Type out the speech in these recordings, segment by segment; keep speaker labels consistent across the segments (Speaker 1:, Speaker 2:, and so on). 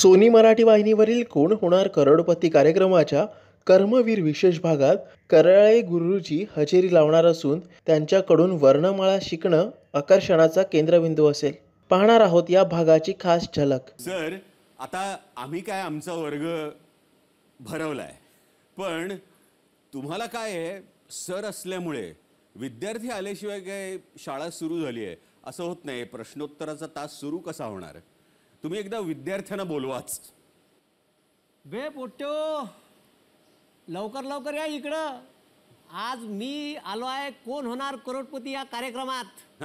Speaker 1: Sony Marathi वाहिनीवरील कोण होणार करोडपती कार्यक्रमाच्या कर्मवीर विशेष भागात करळे गुरुजी हजेरी लावणार असून त्यांच्याकडून वर्णमाळा शिकणं आकर्षणाचा केंद्रबिंदू असेल पाहणार आहोत या भागाची खास झलक सर आता आम्ही काय आमचा वर्ग भरवलाय पण तुम्हाला काय आहे सर असल्यामुळे विद्यार्थी आल्याशिवाय काय शाळा सुरू झाली आहे असं होत
Speaker 2: नाही प्रश्नोत्तराचा तास सुरू कसा होणार तुम्ही एकदा विद्यार्थ्यांना बोलवाच बे पोट्यो लवकर लवकर या इकडं आज मी आलो आहे कोण होणार करोडपती या कार्यक्रमात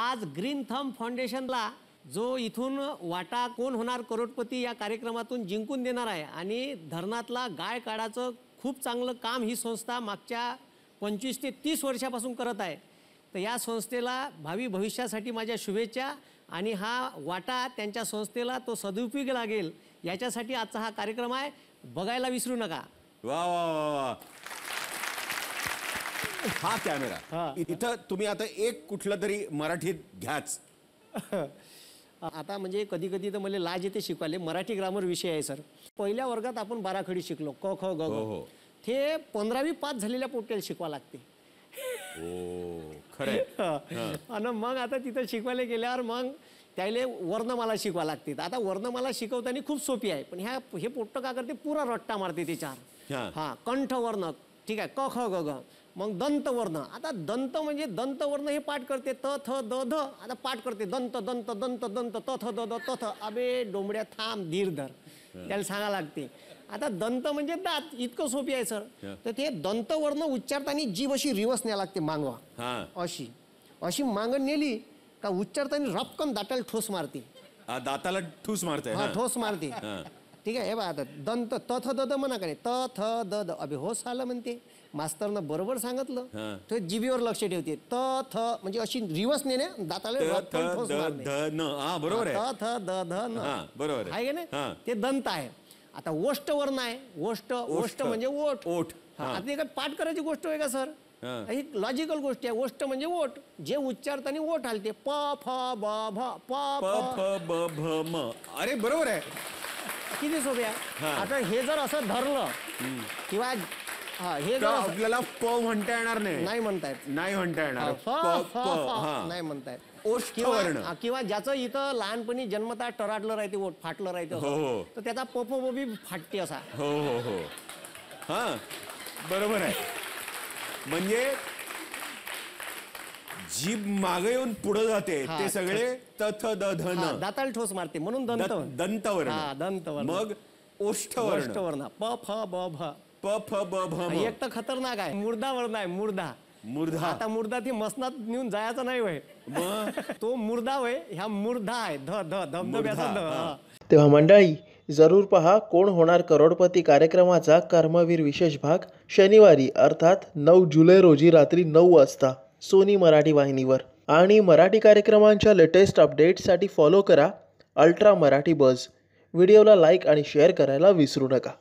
Speaker 2: आज ग्रीन थम फाउंडेशनला जो इथून वाटा कोण होणार करोडपती या कार्यक्रमातून जिंकून देणार आहे आणि धरणातला गाय काढाचं खूप चांगलं काम ही संस्था मागच्या पंचवीस ते तीस वर्षापासून करत आहे तर या संस्थेला भावी भविष्यासाठी माझ्या शुभेच्छा आणि हा वाटा त्यांच्या संस्थेला तो सदुपयोग लागेल याच्यासाठी आजचा हा कार्यक्रम आहे बघायला विसरू नका
Speaker 1: वा वा वा वा हा कॅमेरा इथं तुम्ही आता एक कुठलं तरी मराठीत
Speaker 2: घ्याच आता म्हणजे कधी कधी तर मला लाज येते शिकवायला मराठी ग्रामर विषय आहे सर पहिल्या वर्गात आपण बाराखडी शिकलो क ख ग हो, हो. ते पंधरावी पाच झालेल्या पोट्याला शिकवा लागते
Speaker 1: हो.
Speaker 2: खरं आणि मग आता तिथं शिकवायला गेल्यावर मग त्याले वर्णमाला शिकवा लागते आता वर्णमाला शिकवताना खूप सोपी आहे पण ह्या हे पोट्ट का करते पुरा रट्टा मारते ते चार हा कंठवर्ण ठीक आहे क ख ग ग मग दंतवर्ण आता दंत म्हणजे दंतवर्ण हे पाठ करते त थ द ध आता पाठ करते दंत दंत दंत दंत त थ द ध त थ अबे डोंबड्या थांब धीर धर त्याला सांगा लागते आता दंत म्हणजे दात इतकं सोपी आहे सर तर ते दंत दंतवर्ण उच्चारताना जीभ अशी रिवर्स न्या लागते मांगवा अशी अशी मांगण नेली का उच्चारताना रपकन दाताला ठोस मारते
Speaker 1: दाताला ठोस मारते ठोस मारते
Speaker 2: ठीक आहे हे बघा आता दंत तथ दद म्हणा काय तथ दद अभि हो साला म्हणते मास्तरनं बरोबर सांगितलं ते जीबीवर लक्ष ठेवते त थ म्हणजे अशी रिवर्स नेने दाताला
Speaker 1: बरोबर बरोबर आहे
Speaker 2: ते दंत आहे आता ओष्ट वर्ण आहे ओष्ट ओष्ट म्हणजे ओठ ओठ आता एका पाठ करायची गोष्ट आहे का सर ही लॉजिकल गोष्ट आहे ओष्ट म्हणजे ओठ जे उच्चारताना ओठ हालते प फ ब भ प फ ब भ म अरे बरोबर आहे किती सोपे आहे आता हे जर असं धरलं किंवा हे जर आपल्याला प म्हणता येणार नाही नाही म्हणतायत नाही म्हणता येणार प, फ, नाही म्हणतायत किंवा किंवा ज्याचं इथं लहानपणी जन्मता टराटलं राहते ओठ फाटलं राहते हो, हो. तर त्याचा पप पोपोबोबी फाटते असा
Speaker 1: हो हो हो हा बरोबर आहे म्हणजे जीभ मागे येऊन पुढे जाते ते सगळे
Speaker 2: तथ दधन दाताळ ठोस मारते म्हणून दंत दंतवर्ण दंतवर्ण मग ओष्ठवर्ण प फ ब भ प फ ब भ एक तर खतरनाक आहे मुर्दा वर्ण आहे मुर्दा मुर्धा आता मुर्दा ती मसनात नेऊन जायचं नाही वय तो मुर्दा वय ह्या मुर्धा आहे ध ध धबधब्याचा ध
Speaker 1: तेव्हा मंडळी जरूर पहा कोण होणार करोडपती कार्यक्रमाचा कर्मवीर विशेष भाग शनिवारी अर्थात नऊ जुलै रोजी रात्री नऊ वाजता सोनी मराठी वाहिनीवर आणि मराठी कार्यक्रमांच्या लेटेस्ट अपडेट्ससाठी फॉलो करा अल्ट्रा मराठी बज व्हिडिओला लाईक आणि शेअर करायला विसरू नका